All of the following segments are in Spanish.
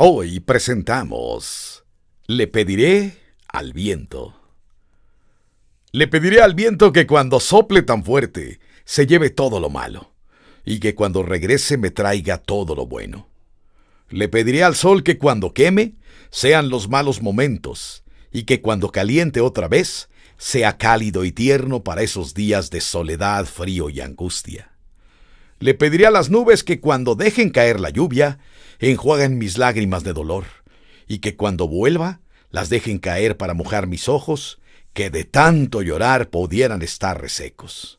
Hoy presentamos Le pediré al viento. Le pediré al viento que cuando sople tan fuerte se lleve todo lo malo y que cuando regrese me traiga todo lo bueno. Le pediré al sol que cuando queme sean los malos momentos y que cuando caliente otra vez sea cálido y tierno para esos días de soledad, frío y angustia. Le pediría a las nubes que cuando dejen caer la lluvia, enjuaguen mis lágrimas de dolor, y que cuando vuelva, las dejen caer para mojar mis ojos, que de tanto llorar pudieran estar resecos.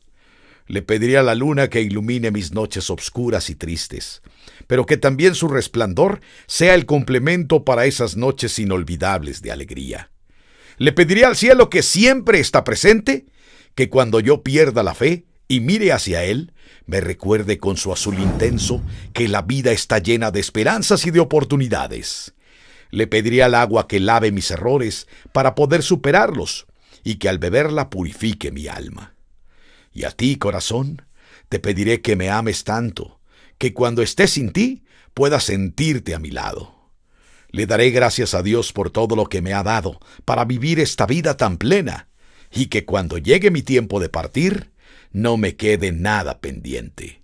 Le pediría a la luna que ilumine mis noches obscuras y tristes, pero que también su resplandor sea el complemento para esas noches inolvidables de alegría. Le pediría al cielo que siempre está presente, que cuando yo pierda la fe, y mire hacia él, me recuerde con su azul intenso que la vida está llena de esperanzas y de oportunidades. Le pediré al agua que lave mis errores para poder superarlos y que al beberla purifique mi alma. Y a ti, corazón, te pediré que me ames tanto, que cuando esté sin ti pueda sentirte a mi lado. Le daré gracias a Dios por todo lo que me ha dado para vivir esta vida tan plena, y que cuando llegue mi tiempo de partir, no me quede nada pendiente.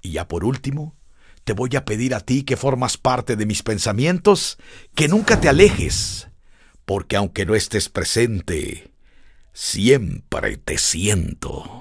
Y ya por último, te voy a pedir a ti que formas parte de mis pensamientos, que nunca te alejes, porque aunque no estés presente, siempre te siento.